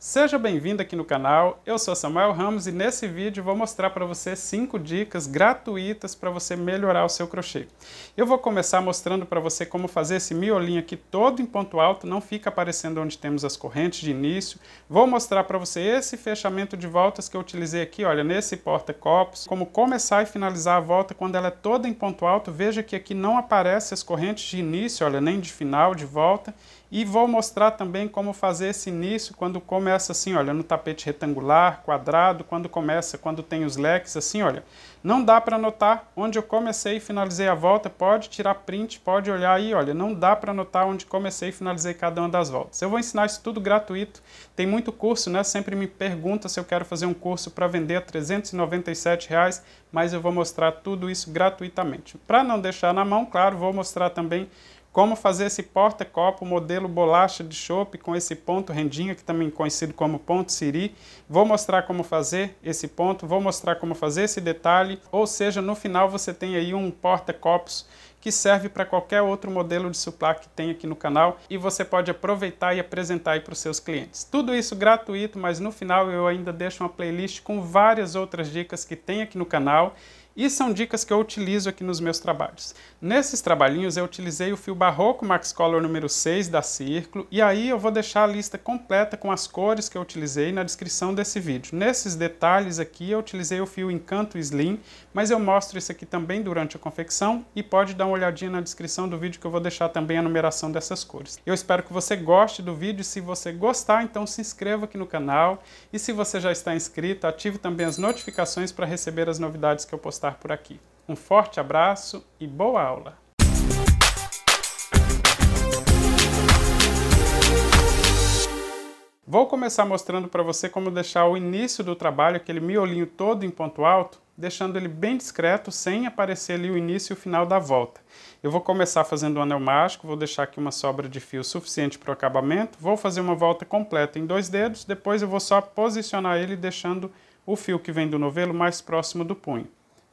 Seja bem-vindo aqui no canal, eu sou Samuel Ramos e nesse vídeo vou mostrar para você 5 dicas gratuitas para você melhorar o seu crochê. Eu vou começar mostrando para você como fazer esse miolinho aqui todo em ponto alto, não fica aparecendo onde temos as correntes de início. Vou mostrar para você esse fechamento de voltas que eu utilizei aqui, olha, nesse porta-copos, como começar e finalizar a volta quando ela é toda em ponto alto. Veja que aqui não aparece as correntes de início, olha, nem de final, de volta. E vou mostrar também como fazer esse início quando começa assim, olha, no tapete retangular, quadrado, quando começa, quando tem os leques, assim, olha. Não dá para anotar onde eu comecei e finalizei a volta, pode tirar print, pode olhar aí, olha, não dá para anotar onde comecei e finalizei cada uma das voltas. Eu vou ensinar isso tudo gratuito, tem muito curso, né? Sempre me pergunta se eu quero fazer um curso para vender a 397 reais, mas eu vou mostrar tudo isso gratuitamente. Para não deixar na mão, claro, vou mostrar também como fazer esse porta-copo modelo bolacha de chope com esse ponto rendinha, que também é conhecido como ponto siri. Vou mostrar como fazer esse ponto, vou mostrar como fazer esse detalhe, ou seja, no final você tem aí um porta-copos que serve para qualquer outro modelo de supply que tem aqui no canal e você pode aproveitar e apresentar aí para os seus clientes. Tudo isso gratuito, mas no final eu ainda deixo uma playlist com várias outras dicas que tem aqui no canal e são dicas que eu utilizo aqui nos meus trabalhos. Nesses trabalhinhos eu utilizei o fio barroco Max Color número 6 da Círculo, e aí eu vou deixar a lista completa com as cores que eu utilizei na descrição desse vídeo. Nesses detalhes aqui eu utilizei o fio Encanto Slim, mas eu mostro isso aqui também durante a confecção e pode dar uma olhadinha na descrição do vídeo que eu vou deixar também a numeração dessas cores. Eu espero que você goste do vídeo, se você gostar então se inscreva aqui no canal e se você já está inscrito ative também as notificações para receber as novidades que eu postar por aqui. Um forte abraço e boa aula! Vou começar mostrando para você como deixar o início do trabalho, aquele miolinho todo em ponto alto, deixando ele bem discreto, sem aparecer ali o início e o final da volta. Eu vou começar fazendo um anel mágico, vou deixar aqui uma sobra de fio suficiente para o acabamento, vou fazer uma volta completa em dois dedos, depois eu vou só posicionar ele deixando o fio que vem do novelo mais próximo do punho.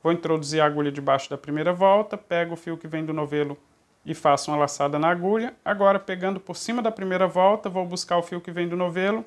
Vou introduzir a agulha debaixo da primeira volta, pego o fio que vem do novelo e faço uma laçada na agulha. Agora, pegando por cima da primeira volta, vou buscar o fio que vem do novelo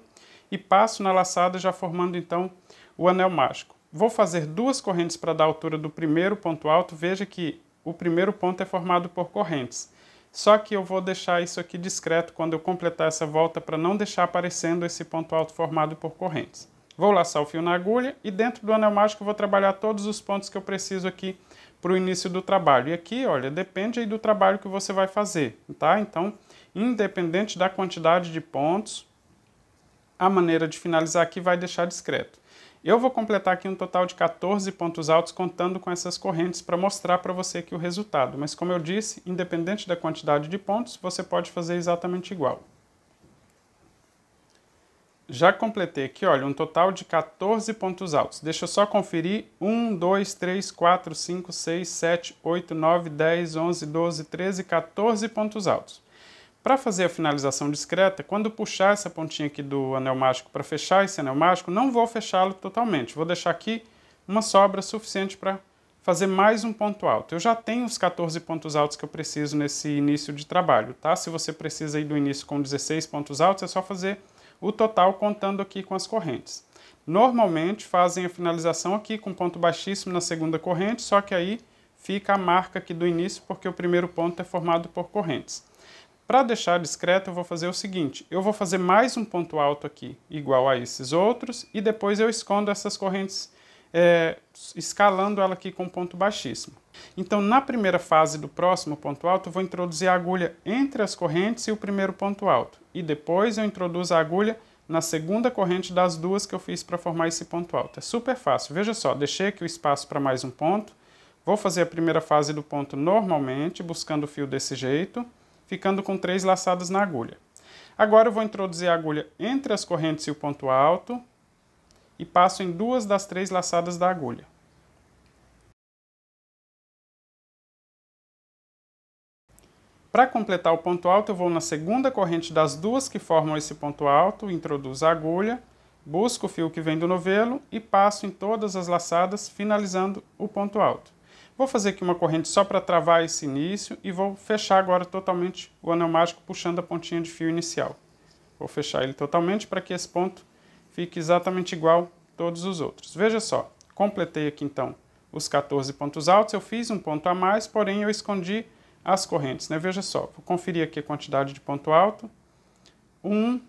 e passo na laçada, já formando então o anel mágico. Vou fazer duas correntes para dar altura do primeiro ponto alto. Veja que o primeiro ponto é formado por correntes. Só que eu vou deixar isso aqui discreto quando eu completar essa volta para não deixar aparecendo esse ponto alto formado por correntes. Vou laçar o fio na agulha e dentro do anel mágico vou trabalhar todos os pontos que eu preciso aqui para o início do trabalho. E aqui, olha, depende aí do trabalho que você vai fazer, tá? Então, independente da quantidade de pontos, a maneira de finalizar aqui vai deixar discreto. Eu vou completar aqui um total de 14 pontos altos contando com essas correntes para mostrar para você aqui o resultado. Mas como eu disse, independente da quantidade de pontos, você pode fazer exatamente igual. Já completei aqui, olha, um total de 14 pontos altos. Deixa eu só conferir. 1, 2, 3, 4, 5, 6, 7, 8, 9, 10, 11, 12, 13, 14 pontos altos. Para fazer a finalização discreta, quando puxar essa pontinha aqui do anel mágico para fechar esse anel mágico, não vou fechá-lo totalmente. Vou deixar aqui uma sobra suficiente para fazer mais um ponto alto. Eu já tenho os 14 pontos altos que eu preciso nesse início de trabalho, tá? Se você precisa ir do início com 16 pontos altos, é só fazer o total contando aqui com as correntes. Normalmente fazem a finalização aqui com ponto baixíssimo na segunda corrente, só que aí fica a marca aqui do início, porque o primeiro ponto é formado por correntes. Para deixar discreto, eu vou fazer o seguinte, eu vou fazer mais um ponto alto aqui, igual a esses outros, e depois eu escondo essas correntes, é, escalando ela aqui com ponto baixíssimo. Então, na primeira fase do próximo ponto alto, eu vou introduzir a agulha entre as correntes e o primeiro ponto alto. E depois eu introduzo a agulha na segunda corrente das duas que eu fiz para formar esse ponto alto. É super fácil. Veja só, deixei aqui o espaço para mais um ponto. Vou fazer a primeira fase do ponto normalmente, buscando o fio desse jeito, ficando com três laçadas na agulha. Agora eu vou introduzir a agulha entre as correntes e o ponto alto e passo em duas das três laçadas da agulha. Para completar o ponto alto, eu vou na segunda corrente das duas que formam esse ponto alto, introduzo a agulha, busco o fio que vem do novelo e passo em todas as laçadas, finalizando o ponto alto. Vou fazer aqui uma corrente só para travar esse início e vou fechar agora totalmente o anel mágico puxando a pontinha de fio inicial. Vou fechar ele totalmente para que esse ponto fique exatamente igual a todos os outros. Veja só, completei aqui então os 14 pontos altos, eu fiz um ponto a mais, porém eu escondi as correntes. Né? Veja só, vou conferir aqui a quantidade de ponto alto. 1,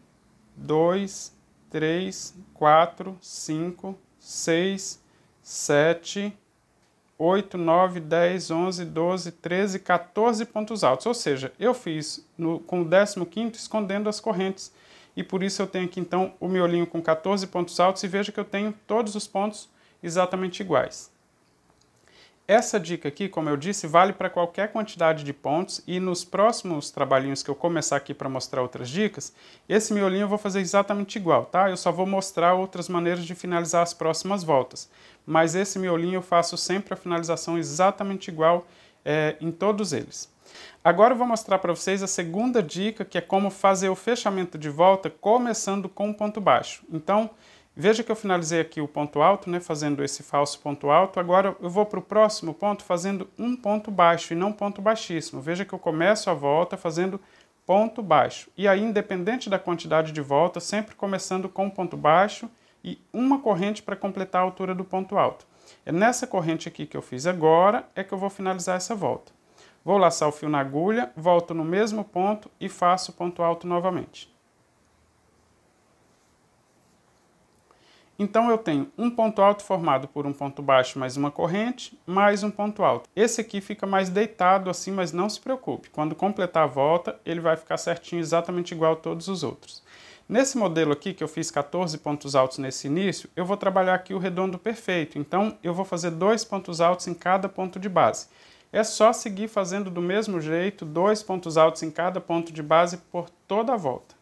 2, 3, 4, 5, 6, 7, 8, 9, 10, 11, 12, 13, 14 pontos altos. Ou seja, eu fiz no, com o 15 escondendo as correntes. E por isso eu tenho aqui então o miolinho com 14 pontos altos e veja que eu tenho todos os pontos exatamente iguais. Essa dica aqui, como eu disse, vale para qualquer quantidade de pontos e nos próximos trabalhinhos que eu começar aqui para mostrar outras dicas, esse miolinho eu vou fazer exatamente igual, tá? Eu só vou mostrar outras maneiras de finalizar as próximas voltas. Mas esse miolinho eu faço sempre a finalização exatamente igual é, em todos eles. Agora eu vou mostrar para vocês a segunda dica, que é como fazer o fechamento de volta começando com um ponto baixo. Então, Veja que eu finalizei aqui o ponto alto, né, fazendo esse falso ponto alto. Agora eu vou para o próximo ponto fazendo um ponto baixo e não ponto baixíssimo. Veja que eu começo a volta fazendo ponto baixo. E aí, independente da quantidade de volta, sempre começando com ponto baixo e uma corrente para completar a altura do ponto alto. É nessa corrente aqui que eu fiz agora é que eu vou finalizar essa volta. Vou laçar o fio na agulha, volto no mesmo ponto e faço ponto alto novamente. Então eu tenho um ponto alto formado por um ponto baixo mais uma corrente, mais um ponto alto. Esse aqui fica mais deitado assim, mas não se preocupe. Quando completar a volta, ele vai ficar certinho, exatamente igual a todos os outros. Nesse modelo aqui, que eu fiz 14 pontos altos nesse início, eu vou trabalhar aqui o redondo perfeito. Então eu vou fazer dois pontos altos em cada ponto de base. É só seguir fazendo do mesmo jeito, dois pontos altos em cada ponto de base por toda a volta.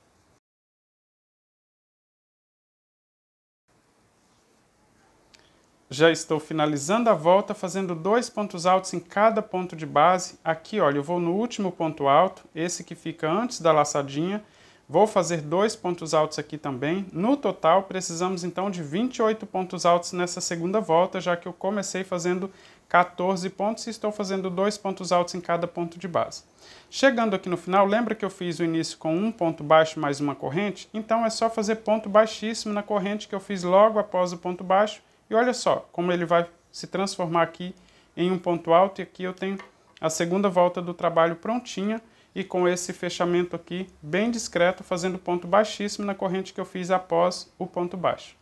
Já estou finalizando a volta, fazendo dois pontos altos em cada ponto de base. Aqui, olha, eu vou no último ponto alto, esse que fica antes da laçadinha. Vou fazer dois pontos altos aqui também. No total, precisamos então de 28 pontos altos nessa segunda volta, já que eu comecei fazendo 14 pontos e estou fazendo dois pontos altos em cada ponto de base. Chegando aqui no final, lembra que eu fiz o início com um ponto baixo mais uma corrente? Então é só fazer ponto baixíssimo na corrente que eu fiz logo após o ponto baixo e olha só como ele vai se transformar aqui em um ponto alto e aqui eu tenho a segunda volta do trabalho prontinha e com esse fechamento aqui bem discreto, fazendo ponto baixíssimo na corrente que eu fiz após o ponto baixo.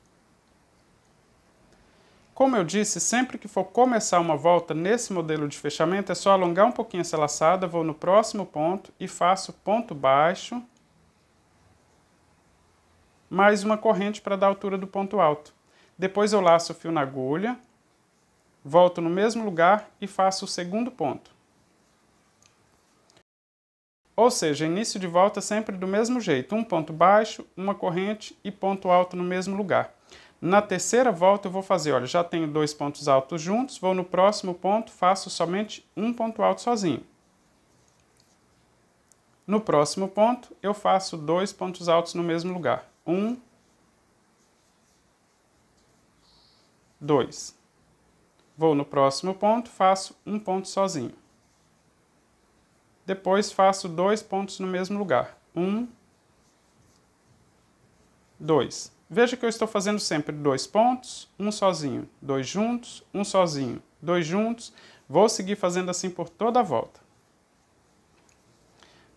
Como eu disse, sempre que for começar uma volta nesse modelo de fechamento, é só alongar um pouquinho essa laçada, vou no próximo ponto e faço ponto baixo, mais uma corrente para dar altura do ponto alto. Depois eu laço o fio na agulha, volto no mesmo lugar e faço o segundo ponto. Ou seja, início de volta sempre do mesmo jeito, um ponto baixo, uma corrente e ponto alto no mesmo lugar. Na terceira volta eu vou fazer, olha, já tenho dois pontos altos juntos, vou no próximo ponto, faço somente um ponto alto sozinho. No próximo ponto, eu faço dois pontos altos no mesmo lugar. Um, 2. Vou no próximo ponto, faço um ponto sozinho. Depois faço dois pontos no mesmo lugar. Um, dois. Veja que eu estou fazendo sempre dois pontos, um sozinho, dois juntos, um sozinho, dois juntos. Vou seguir fazendo assim por toda a volta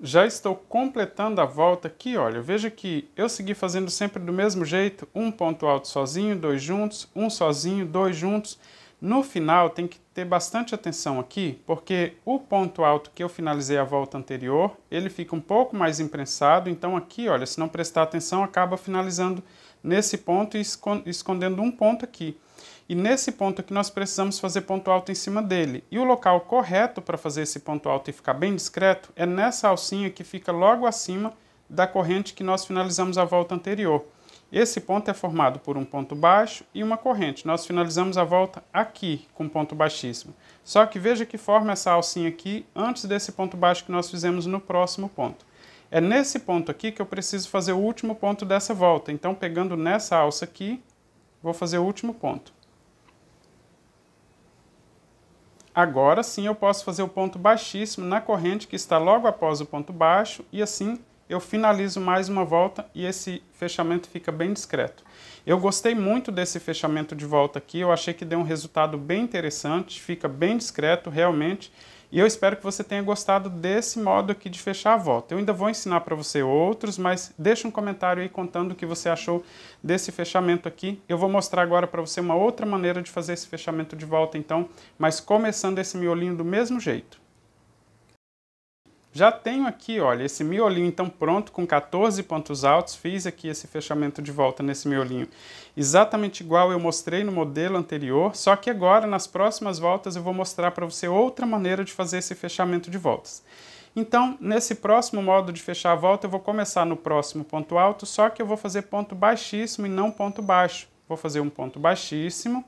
já estou completando a volta aqui, olha, veja que eu segui fazendo sempre do mesmo jeito, um ponto alto sozinho, dois juntos, um sozinho, dois juntos. No final tem que ter bastante atenção aqui, porque o ponto alto que eu finalizei a volta anterior, ele fica um pouco mais imprensado, então aqui, olha, se não prestar atenção, acaba finalizando nesse ponto e escondendo um ponto aqui. E nesse ponto que nós precisamos fazer ponto alto em cima dele. E o local correto para fazer esse ponto alto e ficar bem discreto é nessa alcinha que fica logo acima da corrente que nós finalizamos a volta anterior. Esse ponto é formado por um ponto baixo e uma corrente. Nós finalizamos a volta aqui com um ponto baixíssimo. Só que veja que forma essa alcinha aqui antes desse ponto baixo que nós fizemos no próximo ponto. É nesse ponto aqui que eu preciso fazer o último ponto dessa volta. Então, pegando nessa alça aqui, vou fazer o último ponto. Agora sim eu posso fazer o ponto baixíssimo na corrente que está logo após o ponto baixo e assim eu finalizo mais uma volta e esse fechamento fica bem discreto. Eu gostei muito desse fechamento de volta aqui, eu achei que deu um resultado bem interessante, fica bem discreto realmente. E eu espero que você tenha gostado desse modo aqui de fechar a volta. Eu ainda vou ensinar para você outros, mas deixa um comentário aí contando o que você achou desse fechamento aqui. Eu vou mostrar agora para você uma outra maneira de fazer esse fechamento de volta então, mas começando esse miolinho do mesmo jeito. Já tenho aqui, olha, esse miolinho então pronto com 14 pontos altos. Fiz aqui esse fechamento de volta nesse miolinho exatamente igual eu mostrei no modelo anterior, só que agora nas próximas voltas eu vou mostrar para você outra maneira de fazer esse fechamento de voltas. Então, nesse próximo modo de fechar a volta, eu vou começar no próximo ponto alto, só que eu vou fazer ponto baixíssimo e não ponto baixo. Vou fazer um ponto baixíssimo,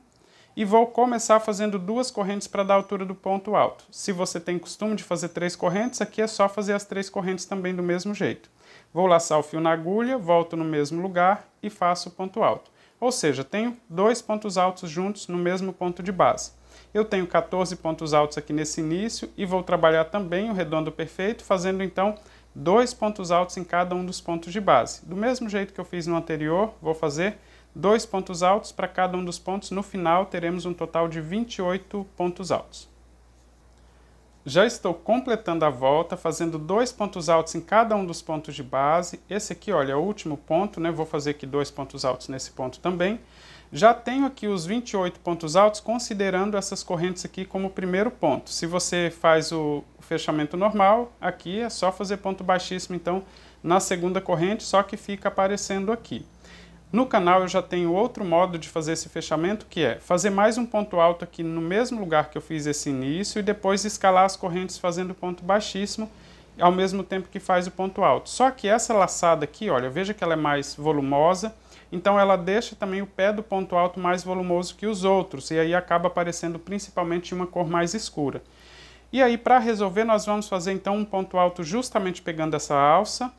e vou começar fazendo duas correntes para dar altura do ponto alto. Se você tem costume de fazer três correntes, aqui é só fazer as três correntes também do mesmo jeito. Vou laçar o fio na agulha, volto no mesmo lugar e faço o ponto alto. Ou seja, tenho dois pontos altos juntos no mesmo ponto de base. Eu tenho 14 pontos altos aqui nesse início e vou trabalhar também o redondo perfeito, fazendo então dois pontos altos em cada um dos pontos de base. Do mesmo jeito que eu fiz no anterior, vou fazer dois pontos altos para cada um dos pontos. No final, teremos um total de 28 pontos altos. Já estou completando a volta, fazendo dois pontos altos em cada um dos pontos de base. Esse aqui, olha, é o último ponto, né? Vou fazer aqui dois pontos altos nesse ponto também. Já tenho aqui os 28 pontos altos, considerando essas correntes aqui como primeiro ponto. Se você faz o fechamento normal, aqui é só fazer ponto baixíssimo, então, na segunda corrente, só que fica aparecendo aqui. No canal eu já tenho outro modo de fazer esse fechamento, que é fazer mais um ponto alto aqui no mesmo lugar que eu fiz esse início e depois escalar as correntes fazendo ponto baixíssimo, ao mesmo tempo que faz o ponto alto. Só que essa laçada aqui, olha, veja que ela é mais volumosa, então ela deixa também o pé do ponto alto mais volumoso que os outros, e aí acaba aparecendo principalmente uma cor mais escura. E aí, para resolver, nós vamos fazer então um ponto alto justamente pegando essa alça,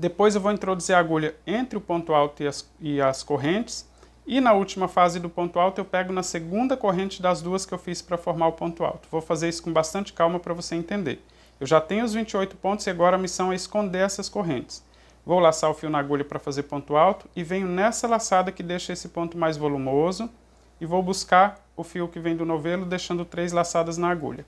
depois eu vou introduzir a agulha entre o ponto alto e as, e as correntes. E na última fase do ponto alto eu pego na segunda corrente das duas que eu fiz para formar o ponto alto. Vou fazer isso com bastante calma para você entender. Eu já tenho os 28 pontos e agora a missão é esconder essas correntes. Vou laçar o fio na agulha para fazer ponto alto e venho nessa laçada que deixa esse ponto mais volumoso e vou buscar o fio que vem do novelo, deixando três laçadas na agulha.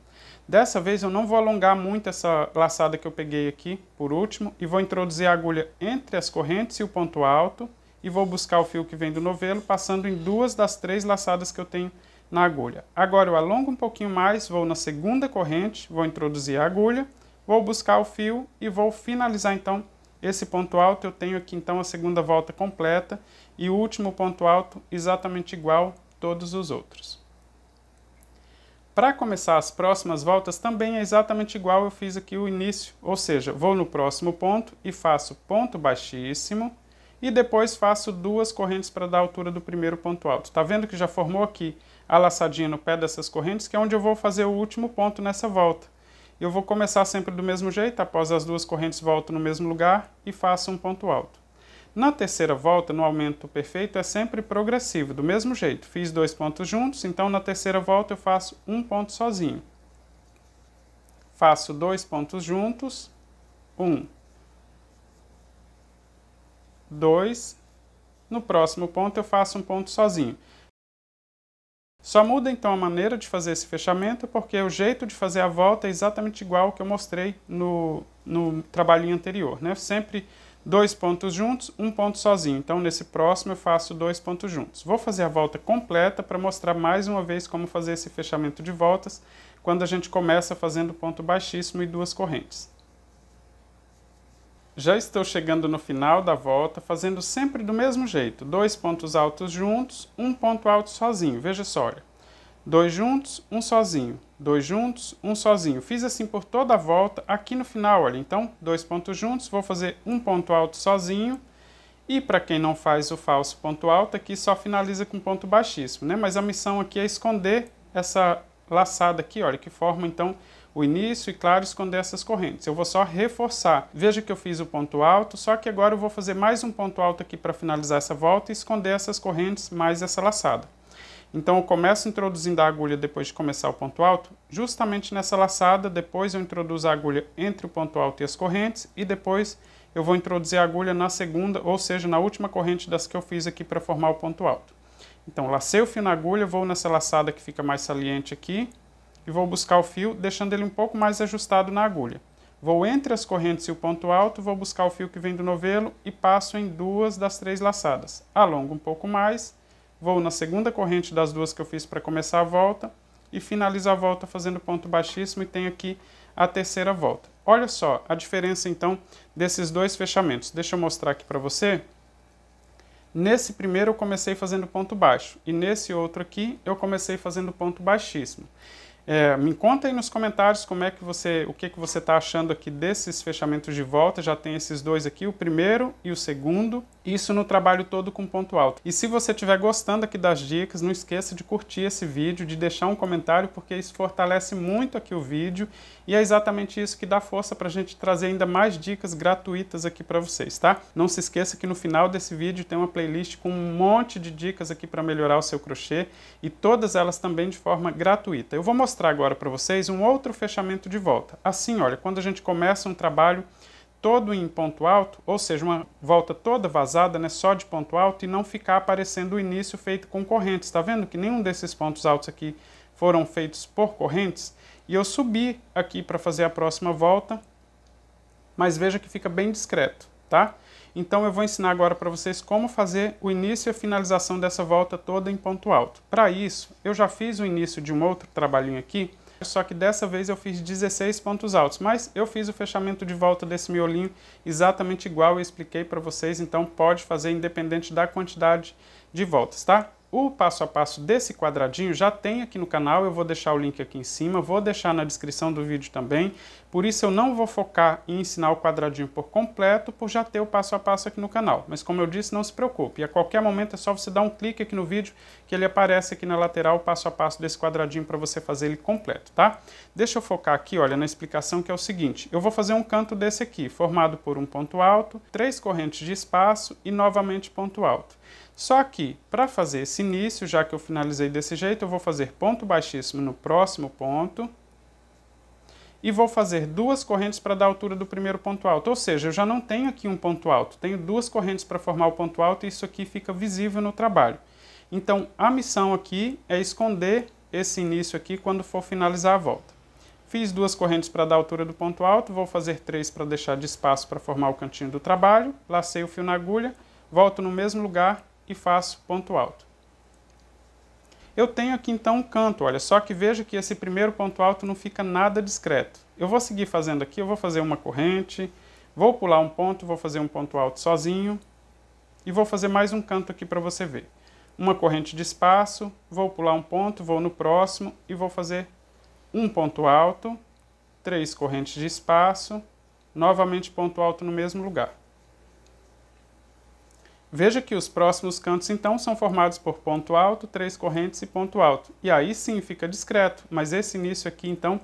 Dessa vez eu não vou alongar muito essa laçada que eu peguei aqui, por último, e vou introduzir a agulha entre as correntes e o ponto alto, e vou buscar o fio que vem do novelo, passando em duas das três laçadas que eu tenho na agulha. Agora eu alongo um pouquinho mais, vou na segunda corrente, vou introduzir a agulha, vou buscar o fio e vou finalizar então esse ponto alto. Eu tenho aqui então a segunda volta completa e o último ponto alto exatamente igual todos os outros. Para começar as próximas voltas, também é exatamente igual eu fiz aqui o início, ou seja, vou no próximo ponto e faço ponto baixíssimo e depois faço duas correntes para dar a altura do primeiro ponto alto. Está vendo que já formou aqui a laçadinha no pé dessas correntes, que é onde eu vou fazer o último ponto nessa volta. Eu vou começar sempre do mesmo jeito, após as duas correntes volto no mesmo lugar e faço um ponto alto. Na terceira volta, no aumento perfeito, é sempre progressivo, do mesmo jeito. Fiz dois pontos juntos, então na terceira volta eu faço um ponto sozinho. Faço dois pontos juntos, um, dois. No próximo ponto eu faço um ponto sozinho. Só muda então a maneira de fazer esse fechamento, porque o jeito de fazer a volta é exatamente igual ao que eu mostrei no, no trabalhinho anterior. Né? Sempre dois pontos juntos, um ponto sozinho. Então, nesse próximo, eu faço dois pontos juntos. Vou fazer a volta completa para mostrar mais uma vez como fazer esse fechamento de voltas quando a gente começa fazendo ponto baixíssimo e duas correntes. Já estou chegando no final da volta, fazendo sempre do mesmo jeito, dois pontos altos juntos, um ponto alto sozinho. Veja só, dois juntos, um sozinho, dois juntos, um sozinho. Fiz assim por toda a volta, aqui no final, olha, então, dois pontos juntos, vou fazer um ponto alto sozinho, e para quem não faz o falso ponto alto, aqui só finaliza com ponto baixíssimo, né? Mas a missão aqui é esconder essa laçada aqui, olha, que forma então o início e, claro, esconder essas correntes. Eu vou só reforçar. Veja que eu fiz o ponto alto, só que agora eu vou fazer mais um ponto alto aqui para finalizar essa volta e esconder essas correntes mais essa laçada. Então eu começo introduzindo a agulha depois de começar o ponto alto, justamente nessa laçada, depois eu introduzo a agulha entre o ponto alto e as correntes, e depois eu vou introduzir a agulha na segunda, ou seja, na última corrente das que eu fiz aqui para formar o ponto alto. Então lacei o fio na agulha, vou nessa laçada que fica mais saliente aqui, e vou buscar o fio, deixando ele um pouco mais ajustado na agulha. Vou entre as correntes e o ponto alto, vou buscar o fio que vem do novelo e passo em duas das três laçadas. Alongo um pouco mais vou na segunda corrente das duas que eu fiz para começar a volta e finalizo a volta fazendo ponto baixíssimo e tenho aqui a terceira volta. Olha só a diferença então desses dois fechamentos. Deixa eu mostrar aqui para você. Nesse primeiro eu comecei fazendo ponto baixo e nesse outro aqui eu comecei fazendo ponto baixíssimo. É, me conta aí nos comentários como é que você, o que, que você está achando aqui desses fechamentos de volta. Já tem esses dois aqui, o primeiro e o segundo. Isso no trabalho todo com ponto alto. E se você estiver gostando aqui das dicas, não esqueça de curtir esse vídeo, de deixar um comentário, porque isso fortalece muito aqui o vídeo e é exatamente isso que dá força para a gente trazer ainda mais dicas gratuitas aqui para vocês, tá? Não se esqueça que no final desse vídeo tem uma playlist com um monte de dicas aqui para melhorar o seu crochê e todas elas também de forma gratuita. Eu vou mostrar agora para vocês um outro fechamento de volta. Assim, olha, quando a gente começa um trabalho todo em ponto alto, ou seja, uma volta toda vazada, né, só de ponto alto, e não ficar aparecendo o início feito com correntes. Está vendo que nenhum desses pontos altos aqui foram feitos por correntes? E eu subi aqui para fazer a próxima volta, mas veja que fica bem discreto, tá? Então eu vou ensinar agora para vocês como fazer o início e a finalização dessa volta toda em ponto alto. Para isso, eu já fiz o início de um outro trabalhinho aqui, só que dessa vez eu fiz 16 pontos altos, mas eu fiz o fechamento de volta desse miolinho exatamente igual eu expliquei para vocês, então pode fazer independente da quantidade de voltas, tá? o passo a passo desse quadradinho já tem aqui no canal, eu vou deixar o link aqui em cima, vou deixar na descrição do vídeo também. Por isso eu não vou focar em ensinar o quadradinho por completo, por já ter o passo a passo aqui no canal. Mas como eu disse, não se preocupe. E a qualquer momento é só você dar um clique aqui no vídeo que ele aparece aqui na lateral o passo a passo desse quadradinho para você fazer ele completo, tá? Deixa eu focar aqui, olha, na explicação que é o seguinte. Eu vou fazer um canto desse aqui, formado por um ponto alto, três correntes de espaço e novamente ponto alto. Só que, para fazer esse início, já que eu finalizei desse jeito, eu vou fazer ponto baixíssimo no próximo ponto, e vou fazer duas correntes para dar a altura do primeiro ponto alto. Ou seja, eu já não tenho aqui um ponto alto, tenho duas correntes para formar o ponto alto e isso aqui fica visível no trabalho. Então, a missão aqui é esconder esse início aqui quando for finalizar a volta. Fiz duas correntes para dar a altura do ponto alto, vou fazer três para deixar de espaço para formar o cantinho do trabalho, lacei o fio na agulha, volto no mesmo lugar e faço ponto alto. Eu tenho aqui então um canto, olha, só que veja que esse primeiro ponto alto não fica nada discreto. Eu vou seguir fazendo aqui, eu vou fazer uma corrente, vou pular um ponto, vou fazer um ponto alto sozinho e vou fazer mais um canto aqui para você ver. Uma corrente de espaço, vou pular um ponto, vou no próximo e vou fazer um ponto alto, três correntes de espaço, novamente ponto alto no mesmo lugar. Veja que os próximos cantos então são formados por ponto alto, três correntes e ponto alto. E aí sim fica discreto, mas esse início aqui então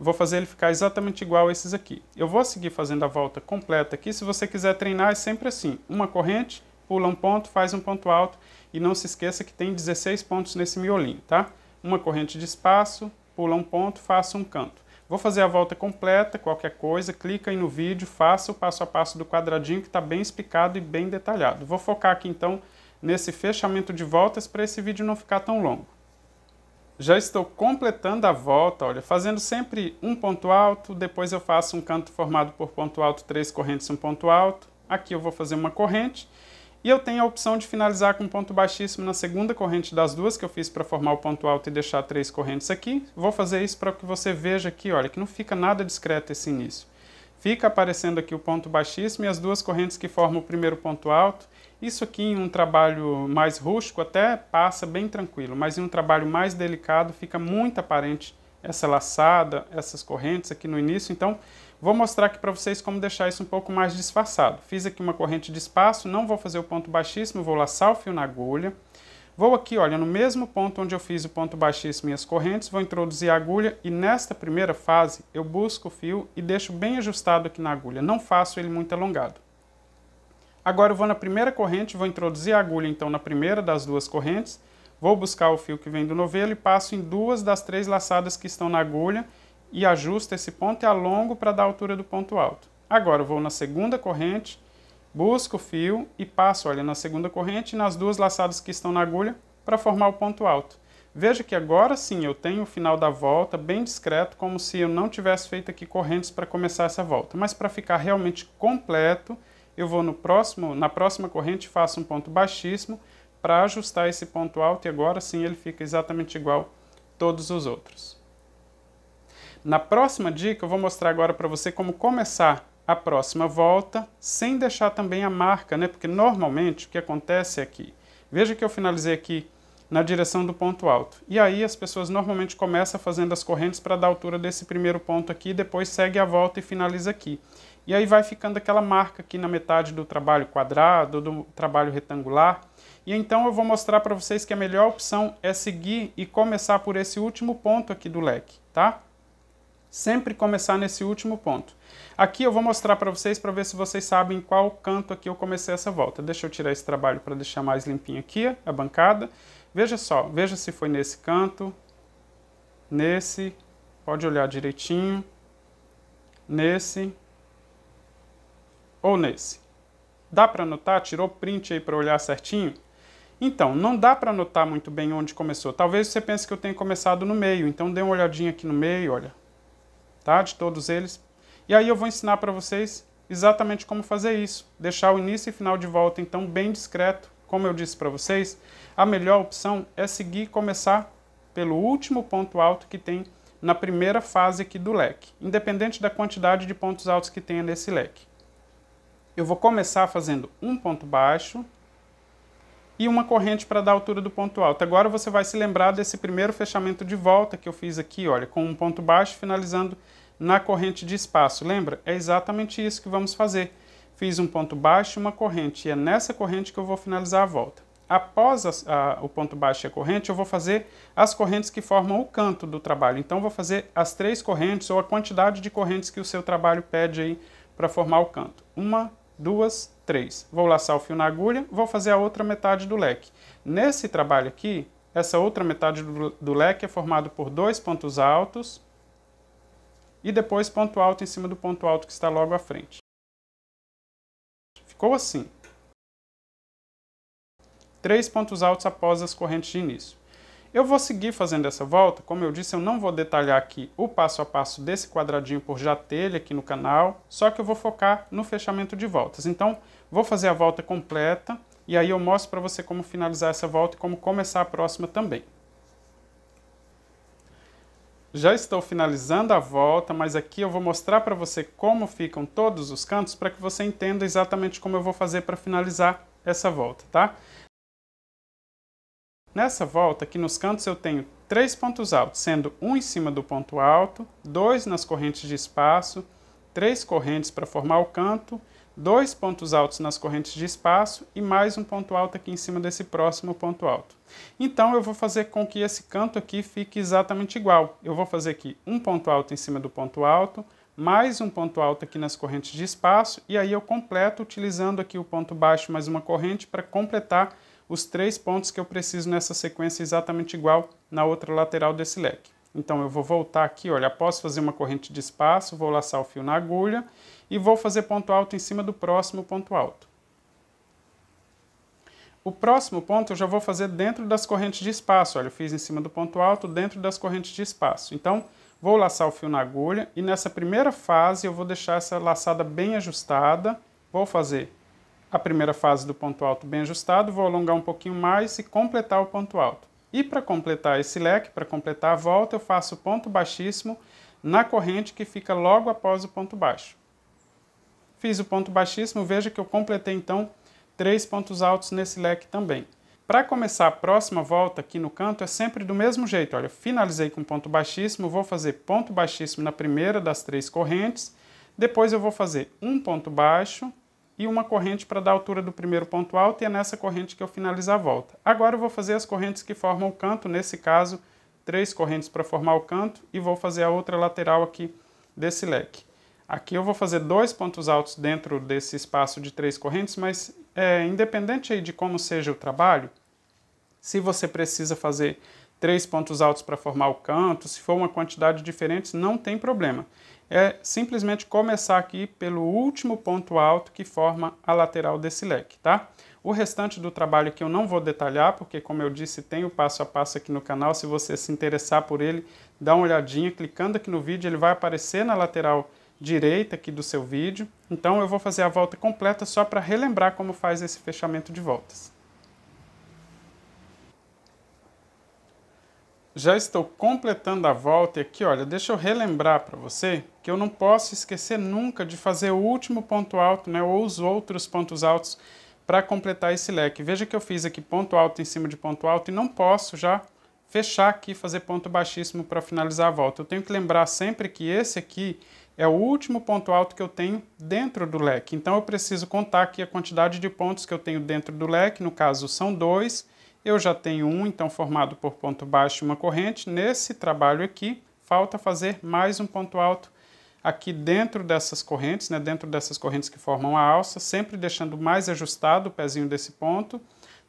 vou fazer ele ficar exatamente igual a esses aqui. Eu vou seguir fazendo a volta completa aqui, se você quiser treinar é sempre assim, uma corrente, pula um ponto, faz um ponto alto e não se esqueça que tem 16 pontos nesse miolinho, tá? Uma corrente de espaço, pula um ponto, faça um canto. Vou fazer a volta completa, qualquer coisa, clica aí no vídeo, faça o passo a passo do quadradinho que está bem explicado e bem detalhado. Vou focar aqui então nesse fechamento de voltas para esse vídeo não ficar tão longo. Já estou completando a volta, olha, fazendo sempre um ponto alto, depois eu faço um canto formado por ponto alto, três correntes, um ponto alto. Aqui eu vou fazer uma corrente e eu tenho a opção de finalizar com um ponto baixíssimo na segunda corrente das duas que eu fiz para formar o ponto alto e deixar três correntes aqui. Vou fazer isso para que você veja aqui, olha, que não fica nada discreto esse início. Fica aparecendo aqui o ponto baixíssimo e as duas correntes que formam o primeiro ponto alto. Isso aqui em um trabalho mais rústico até passa bem tranquilo, mas em um trabalho mais delicado fica muito aparente essa laçada, essas correntes aqui no início. Então, Vou mostrar aqui para vocês como deixar isso um pouco mais disfarçado. Fiz aqui uma corrente de espaço, não vou fazer o ponto baixíssimo, vou laçar o fio na agulha. Vou aqui, olha, no mesmo ponto onde eu fiz o ponto baixíssimo e as correntes, vou introduzir a agulha e nesta primeira fase eu busco o fio e deixo bem ajustado aqui na agulha, não faço ele muito alongado. Agora eu vou na primeira corrente, vou introduzir a agulha então na primeira das duas correntes, vou buscar o fio que vem do novelo e passo em duas das três laçadas que estão na agulha e ajusta esse ponto e alongo para dar a altura do ponto alto. Agora eu vou na segunda corrente, busco o fio e passo, olha, na segunda corrente e nas duas laçadas que estão na agulha para formar o ponto alto. Veja que agora sim eu tenho o final da volta bem discreto, como se eu não tivesse feito aqui correntes para começar essa volta. Mas para ficar realmente completo, eu vou no próximo, na próxima corrente faço um ponto baixíssimo para ajustar esse ponto alto e agora sim ele fica exatamente igual a todos os outros. Na próxima dica, eu vou mostrar agora para você como começar a próxima volta sem deixar também a marca, né? Porque normalmente o que acontece aqui, é veja que eu finalizei aqui na direção do ponto alto. E aí as pessoas normalmente começam fazendo as correntes para dar altura desse primeiro ponto aqui, depois segue a volta e finaliza aqui. E aí vai ficando aquela marca aqui na metade do trabalho quadrado, do trabalho retangular. E então eu vou mostrar para vocês que a melhor opção é seguir e começar por esse último ponto aqui do leque, tá? Sempre começar nesse último ponto. Aqui eu vou mostrar para vocês para ver se vocês sabem qual canto aqui eu comecei essa volta. Deixa eu tirar esse trabalho para deixar mais limpinho aqui a bancada. Veja só, veja se foi nesse canto, nesse, pode olhar direitinho, nesse ou nesse. Dá para anotar? Tirou print aí para olhar certinho? Então, não dá para anotar muito bem onde começou. Talvez você pense que eu tenha começado no meio, então dê uma olhadinha aqui no meio, olha tá? De todos eles. E aí eu vou ensinar para vocês exatamente como fazer isso. Deixar o início e final de volta então bem discreto, como eu disse para vocês. A melhor opção é seguir começar pelo último ponto alto que tem na primeira fase aqui do leque, independente da quantidade de pontos altos que tenha nesse leque. Eu vou começar fazendo um ponto baixo, e uma corrente para dar altura do ponto alto. Agora você vai se lembrar desse primeiro fechamento de volta que eu fiz aqui, olha, com um ponto baixo finalizando na corrente de espaço. Lembra? É exatamente isso que vamos fazer. Fiz um ponto baixo e uma corrente, e é nessa corrente que eu vou finalizar a volta. Após a, a, o ponto baixo e a corrente, eu vou fazer as correntes que formam o canto do trabalho. Então, vou fazer as três correntes ou a quantidade de correntes que o seu trabalho pede aí para formar o canto. Uma, duas, Vou laçar o fio na agulha, vou fazer a outra metade do leque. Nesse trabalho aqui, essa outra metade do, do leque é formado por dois pontos altos e depois ponto alto em cima do ponto alto que está logo à frente. Ficou assim. Três pontos altos após as correntes de início. Eu vou seguir fazendo essa volta, como eu disse, eu não vou detalhar aqui o passo a passo desse quadradinho por já telha aqui no canal, só que eu vou focar no fechamento de voltas. Então, Vou fazer a volta completa e aí eu mostro para você como finalizar essa volta e como começar a próxima também. Já estou finalizando a volta, mas aqui eu vou mostrar para você como ficam todos os cantos para que você entenda exatamente como eu vou fazer para finalizar essa volta, tá? Nessa volta, aqui nos cantos eu tenho três pontos altos, sendo um em cima do ponto alto, dois nas correntes de espaço, três correntes para formar o canto dois pontos altos nas correntes de espaço e mais um ponto alto aqui em cima desse próximo ponto alto. Então eu vou fazer com que esse canto aqui fique exatamente igual. Eu vou fazer aqui um ponto alto em cima do ponto alto, mais um ponto alto aqui nas correntes de espaço, e aí eu completo utilizando aqui o ponto baixo mais uma corrente para completar os três pontos que eu preciso nessa sequência exatamente igual na outra lateral desse leque. Então eu vou voltar aqui, olha, após fazer uma corrente de espaço, vou laçar o fio na agulha e vou fazer ponto alto em cima do próximo ponto alto. O próximo ponto eu já vou fazer dentro das correntes de espaço. Olha, eu fiz em cima do ponto alto, dentro das correntes de espaço. Então, vou laçar o fio na agulha e nessa primeira fase eu vou deixar essa laçada bem ajustada. Vou fazer a primeira fase do ponto alto bem ajustado, vou alongar um pouquinho mais e completar o ponto alto. E para completar esse leque, para completar a volta, eu faço ponto baixíssimo na corrente que fica logo após o ponto baixo. Fiz o ponto baixíssimo, veja que eu completei então três pontos altos nesse leque também. Para começar a próxima volta aqui no canto é sempre do mesmo jeito, olha, finalizei com ponto baixíssimo, vou fazer ponto baixíssimo na primeira das três correntes, depois eu vou fazer um ponto baixo e uma corrente para dar a altura do primeiro ponto alto e é nessa corrente que eu finalizo a volta. Agora eu vou fazer as correntes que formam o canto, nesse caso três correntes para formar o canto e vou fazer a outra lateral aqui desse leque. Aqui eu vou fazer dois pontos altos dentro desse espaço de três correntes, mas é, independente de como seja o trabalho, se você precisa fazer três pontos altos para formar o canto, se for uma quantidade diferente, não tem problema. É simplesmente começar aqui pelo último ponto alto que forma a lateral desse leque, tá? O restante do trabalho que eu não vou detalhar, porque como eu disse, tem o passo a passo aqui no canal, se você se interessar por ele, dá uma olhadinha, clicando aqui no vídeo, ele vai aparecer na lateral direita aqui do seu vídeo. Então eu vou fazer a volta completa só para relembrar como faz esse fechamento de voltas. Já estou completando a volta e aqui, olha, deixa eu relembrar para você que eu não posso esquecer nunca de fazer o último ponto alto, né, ou os outros pontos altos para completar esse leque. Veja que eu fiz aqui ponto alto em cima de ponto alto e não posso já fechar aqui, fazer ponto baixíssimo para finalizar a volta. Eu tenho que lembrar sempre que esse aqui é o último ponto alto que eu tenho dentro do leque. Então eu preciso contar aqui a quantidade de pontos que eu tenho dentro do leque, no caso são dois. Eu já tenho um, então formado por ponto baixo e uma corrente. Nesse trabalho aqui, falta fazer mais um ponto alto aqui dentro dessas correntes, né, dentro dessas correntes que formam a alça, sempre deixando mais ajustado o pezinho desse ponto.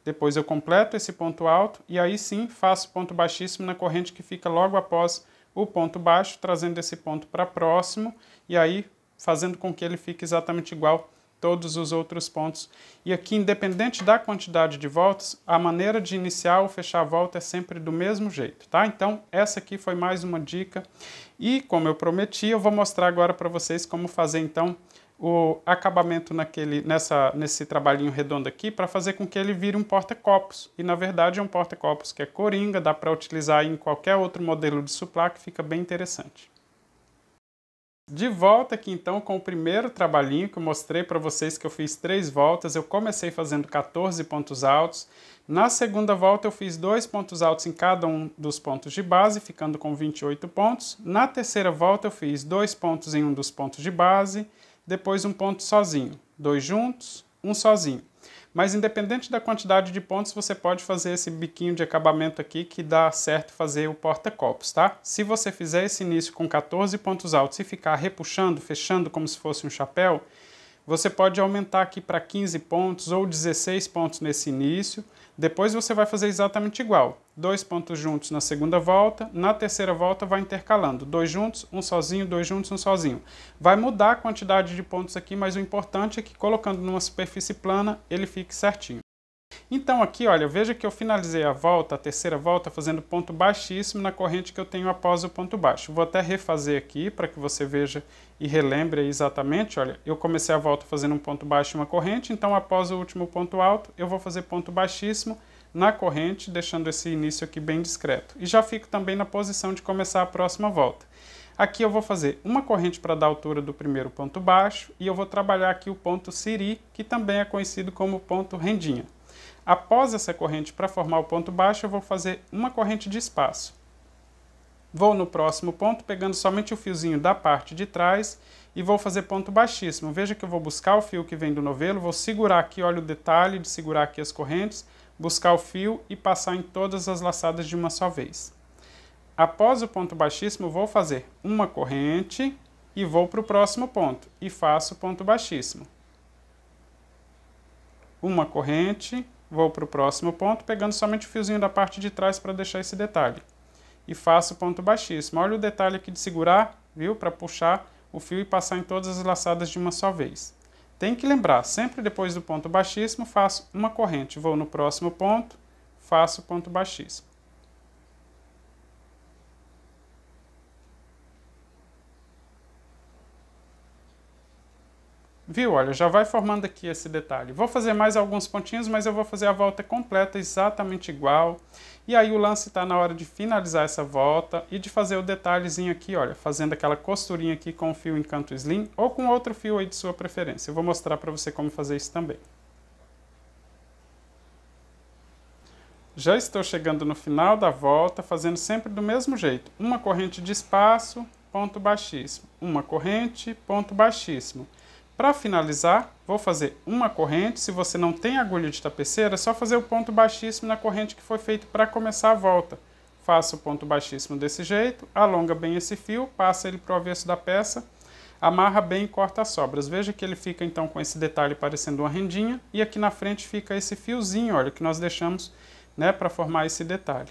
Depois eu completo esse ponto alto e aí sim faço ponto baixíssimo na corrente que fica logo após o ponto baixo, trazendo esse ponto para próximo e aí fazendo com que ele fique exatamente igual todos os outros pontos. E aqui, independente da quantidade de voltas, a maneira de iniciar ou fechar a volta é sempre do mesmo jeito, tá? Então, essa aqui foi mais uma dica. E, como eu prometi, eu vou mostrar agora para vocês como fazer, então, o acabamento naquele, nessa, nesse trabalhinho redondo aqui para fazer com que ele vire um porta-copos. E na verdade é um porta-copos que é coringa, dá para utilizar em qualquer outro modelo de suplá que fica bem interessante. De volta aqui então com o primeiro trabalhinho que eu mostrei para vocês que eu fiz três voltas. Eu comecei fazendo 14 pontos altos. Na segunda volta eu fiz dois pontos altos em cada um dos pontos de base, ficando com 28 pontos. Na terceira volta eu fiz dois pontos em um dos pontos de base depois um ponto sozinho, dois juntos, um sozinho. Mas independente da quantidade de pontos, você pode fazer esse biquinho de acabamento aqui que dá certo fazer o porta-copos, tá? Se você fizer esse início com 14 pontos altos e ficar repuxando, fechando como se fosse um chapéu, você pode aumentar aqui para 15 pontos ou 16 pontos nesse início depois você vai fazer exatamente igual. Dois pontos juntos na segunda volta, na terceira volta vai intercalando. Dois juntos, um sozinho, dois juntos, um sozinho. Vai mudar a quantidade de pontos aqui, mas o importante é que colocando numa superfície plana, ele fique certinho. Então aqui, olha, veja que eu finalizei a volta, a terceira volta, fazendo ponto baixíssimo na corrente que eu tenho após o ponto baixo. Vou até refazer aqui para que você veja e relembre exatamente. Olha, eu comecei a volta fazendo um ponto baixo e uma corrente, então após o último ponto alto, eu vou fazer ponto baixíssimo na corrente, deixando esse início aqui bem discreto. E já fico também na posição de começar a próxima volta. Aqui eu vou fazer uma corrente para dar altura do primeiro ponto baixo e eu vou trabalhar aqui o ponto siri, que também é conhecido como ponto rendinha. Após essa corrente, para formar o ponto baixo, eu vou fazer uma corrente de espaço. Vou no próximo ponto, pegando somente o fiozinho da parte de trás e vou fazer ponto baixíssimo. Veja que eu vou buscar o fio que vem do novelo, vou segurar aqui, olha o detalhe de segurar aqui as correntes, buscar o fio e passar em todas as laçadas de uma só vez. Após o ponto baixíssimo, vou fazer uma corrente e vou para o próximo ponto e faço ponto baixíssimo. Uma corrente Vou para o próximo ponto, pegando somente o fiozinho da parte de trás para deixar esse detalhe. E faço ponto baixíssimo. Olha o detalhe aqui de segurar, viu? Para puxar o fio e passar em todas as laçadas de uma só vez. Tem que lembrar, sempre depois do ponto baixíssimo, faço uma corrente. Vou no próximo ponto, faço ponto baixíssimo. Viu? Olha, já vai formando aqui esse detalhe. Vou fazer mais alguns pontinhos, mas eu vou fazer a volta completa exatamente igual. E aí o lance está na hora de finalizar essa volta e de fazer o detalhezinho aqui, olha, fazendo aquela costurinha aqui com o fio Encanto Slim ou com outro fio aí de sua preferência. Eu vou mostrar para você como fazer isso também. Já estou chegando no final da volta, fazendo sempre do mesmo jeito. Uma corrente de espaço, ponto baixíssimo. Uma corrente, ponto baixíssimo. Para finalizar, vou fazer uma corrente. Se você não tem agulha de tapeceira, é só fazer o ponto baixíssimo na corrente que foi feito para começar a volta. Faça o ponto baixíssimo desse jeito, alonga bem esse fio, passa ele para o avesso da peça, amarra bem e corta as sobras. Veja que ele fica então com esse detalhe parecendo uma rendinha e aqui na frente fica esse fiozinho, olha, que nós deixamos né, para formar esse detalhe.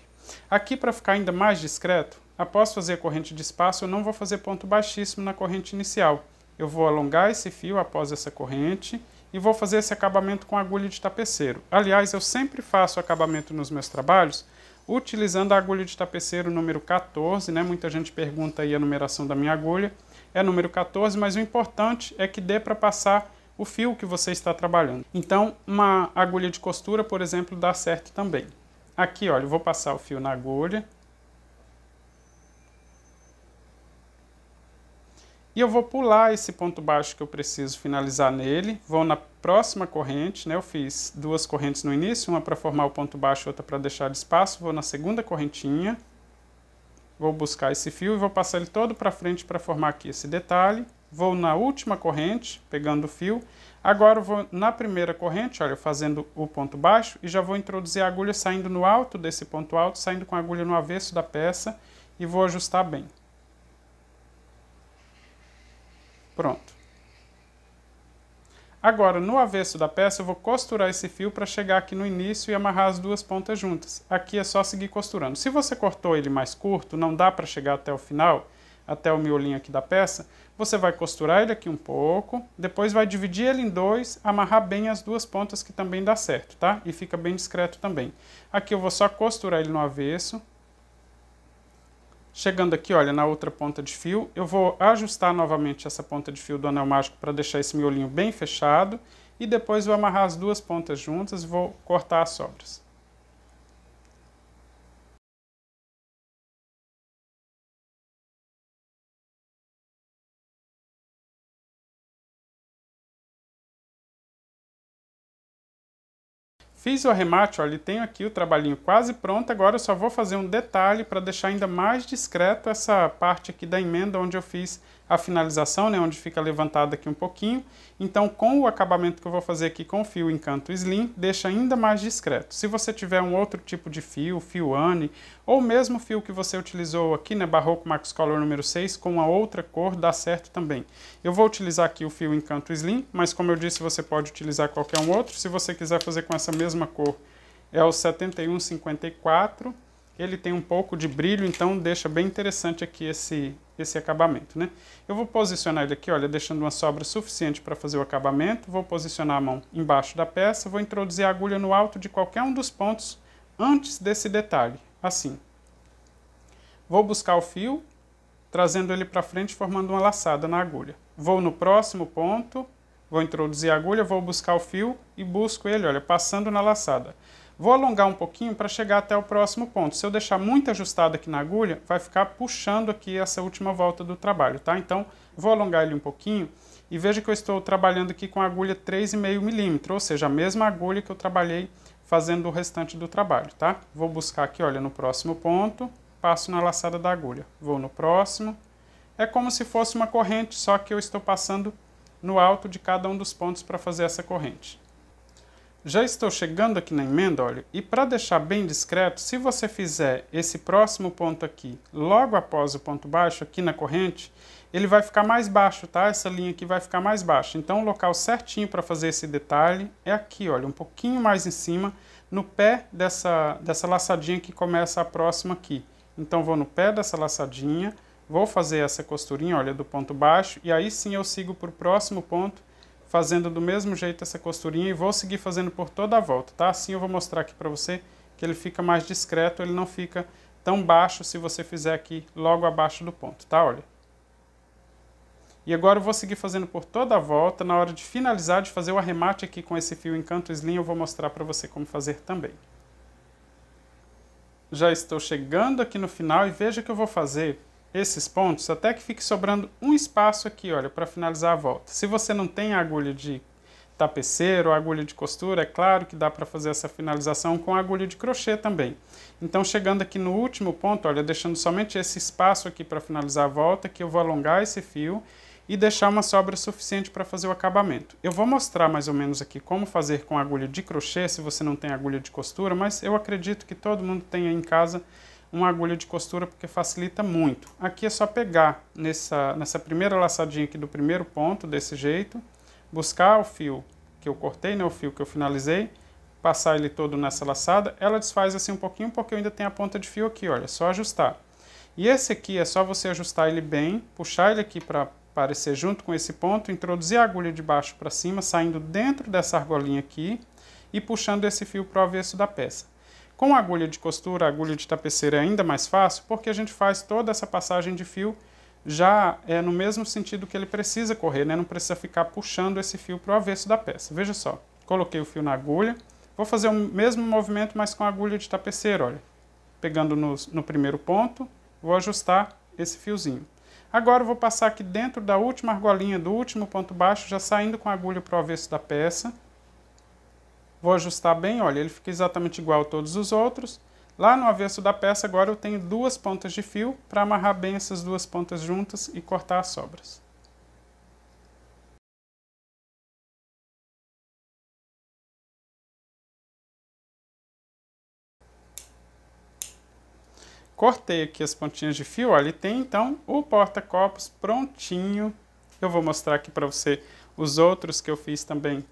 Aqui para ficar ainda mais discreto, após fazer a corrente de espaço, eu não vou fazer ponto baixíssimo na corrente inicial eu vou alongar esse fio após essa corrente e vou fazer esse acabamento com agulha de tapeceiro. Aliás, eu sempre faço acabamento nos meus trabalhos utilizando a agulha de tapeceiro número 14, né? Muita gente pergunta aí a numeração da minha agulha. É número 14, mas o importante é que dê para passar o fio que você está trabalhando. Então, uma agulha de costura, por exemplo, dá certo também. Aqui, olha, eu vou passar o fio na agulha, E eu vou pular esse ponto baixo que eu preciso finalizar nele, vou na próxima corrente, né? Eu fiz duas correntes no início, uma para formar o ponto baixo, outra para deixar de espaço, vou na segunda correntinha, vou buscar esse fio e vou passar ele todo para frente para formar aqui esse detalhe, vou na última corrente, pegando o fio, agora vou na primeira corrente, olha, fazendo o ponto baixo, e já vou introduzir a agulha saindo no alto desse ponto alto, saindo com a agulha no avesso da peça, e vou ajustar bem. Pronto. Agora, no avesso da peça, eu vou costurar esse fio para chegar aqui no início e amarrar as duas pontas juntas. Aqui é só seguir costurando. Se você cortou ele mais curto, não dá para chegar até o final, até o miolinho aqui da peça, você vai costurar ele aqui um pouco, depois vai dividir ele em dois, amarrar bem as duas pontas que também dá certo, tá? E fica bem discreto também. Aqui eu vou só costurar ele no avesso, Chegando aqui, olha, na outra ponta de fio, eu vou ajustar novamente essa ponta de fio do anel mágico para deixar esse miolinho bem fechado e depois vou amarrar as duas pontas juntas e vou cortar as sobras. Fiz o arremate, olha, tenho aqui o trabalhinho quase pronto, agora eu só vou fazer um detalhe para deixar ainda mais discreto essa parte aqui da emenda onde eu fiz a finalização, né, onde fica levantado aqui um pouquinho. Então, com o acabamento que eu vou fazer aqui com o fio Encanto Slim, deixa ainda mais discreto. Se você tiver um outro tipo de fio, fio Anne ou mesmo fio que você utilizou aqui, né, Barroco Max Color número 6, com a outra cor, dá certo também. Eu vou utilizar aqui o fio Encanto Slim, mas como eu disse, você pode utilizar qualquer um outro. Se você quiser fazer com essa mesma cor, é o 7154, ele tem um pouco de brilho, então deixa bem interessante aqui esse, esse acabamento. Né? Eu vou posicionar ele aqui, olha, deixando uma sobra suficiente para fazer o acabamento, vou posicionar a mão embaixo da peça, vou introduzir a agulha no alto de qualquer um dos pontos antes desse detalhe, assim. Vou buscar o fio, trazendo ele para frente, formando uma laçada na agulha. Vou no próximo ponto, vou introduzir a agulha, vou buscar o fio e busco ele, olha, passando na laçada. Vou alongar um pouquinho para chegar até o próximo ponto. Se eu deixar muito ajustado aqui na agulha, vai ficar puxando aqui essa última volta do trabalho, tá? Então, vou alongar ele um pouquinho e veja que eu estou trabalhando aqui com a agulha 3,5 milímetro, ou seja, a mesma agulha que eu trabalhei fazendo o restante do trabalho, tá? Vou buscar aqui, olha, no próximo ponto, passo na laçada da agulha, vou no próximo. É como se fosse uma corrente, só que eu estou passando no alto de cada um dos pontos para fazer essa corrente. Já estou chegando aqui na emenda, olha, e para deixar bem discreto, se você fizer esse próximo ponto aqui, logo após o ponto baixo, aqui na corrente, ele vai ficar mais baixo, tá? Essa linha aqui vai ficar mais baixa. Então, o local certinho para fazer esse detalhe é aqui, olha, um pouquinho mais em cima, no pé dessa, dessa laçadinha que começa a próxima aqui. Então, vou no pé dessa laçadinha, vou fazer essa costurinha, olha, do ponto baixo, e aí sim eu sigo para o próximo ponto, fazendo do mesmo jeito essa costurinha e vou seguir fazendo por toda a volta, tá? Assim eu vou mostrar aqui para você que ele fica mais discreto, ele não fica tão baixo se você fizer aqui logo abaixo do ponto, tá? Olha. E agora eu vou seguir fazendo por toda a volta, na hora de finalizar, de fazer o arremate aqui com esse fio encanto slim, eu vou mostrar para você como fazer também. Já estou chegando aqui no final e veja que eu vou fazer esses pontos até que fique sobrando um espaço aqui, olha, para finalizar a volta. Se você não tem agulha de tapeceiro agulha de costura, é claro que dá para fazer essa finalização com agulha de crochê também. Então, chegando aqui no último ponto, olha, deixando somente esse espaço aqui para finalizar a volta, que eu vou alongar esse fio e deixar uma sobra suficiente para fazer o acabamento. Eu vou mostrar mais ou menos aqui como fazer com agulha de crochê, se você não tem agulha de costura, mas eu acredito que todo mundo tenha em casa uma agulha de costura porque facilita muito. Aqui é só pegar nessa, nessa primeira laçadinha aqui do primeiro ponto, desse jeito, buscar o fio que eu cortei, né, o fio que eu finalizei, passar ele todo nessa laçada. Ela desfaz assim um pouquinho porque eu ainda tenho a ponta de fio aqui, olha, é só ajustar. E esse aqui é só você ajustar ele bem, puxar ele aqui para aparecer junto com esse ponto, introduzir a agulha de baixo para cima, saindo dentro dessa argolinha aqui e puxando esse fio para o avesso da peça. Com agulha de costura, agulha de tapeceira é ainda mais fácil, porque a gente faz toda essa passagem de fio já é no mesmo sentido que ele precisa correr, né? não precisa ficar puxando esse fio para o avesso da peça. Veja só, coloquei o fio na agulha, vou fazer o mesmo movimento, mas com a agulha de tapeceira, olha. Pegando no, no primeiro ponto, vou ajustar esse fiozinho. Agora vou passar aqui dentro da última argolinha do último ponto baixo, já saindo com a agulha para o avesso da peça, Vou ajustar bem, olha, ele fica exatamente igual a todos os outros. Lá no avesso da peça, agora eu tenho duas pontas de fio para amarrar bem essas duas pontas juntas e cortar as sobras. Cortei aqui as pontinhas de fio, olha, tem então o porta-copos prontinho. Eu vou mostrar aqui para você os outros que eu fiz também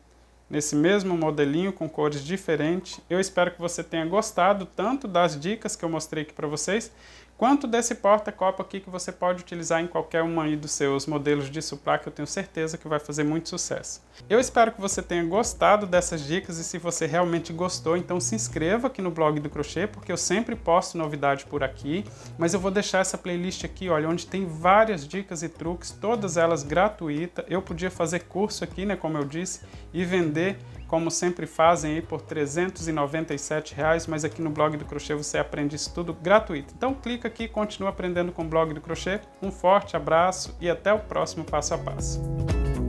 nesse mesmo modelinho com cores diferentes. Eu espero que você tenha gostado tanto das dicas que eu mostrei aqui para vocês, Quanto desse porta-copo aqui que você pode utilizar em qualquer um aí dos seus modelos de suplá, que eu tenho certeza que vai fazer muito sucesso. Eu espero que você tenha gostado dessas dicas e se você realmente gostou, então se inscreva aqui no blog do crochê, porque eu sempre posto novidade por aqui, mas eu vou deixar essa playlist aqui, olha, onde tem várias dicas e truques, todas elas gratuitas. Eu podia fazer curso aqui, né, como eu disse, e vender como sempre fazem aí por R$ 397, reais, mas aqui no blog do crochê você aprende isso tudo gratuito. Então clica aqui e continua aprendendo com o blog do crochê. Um forte abraço e até o próximo passo a passo.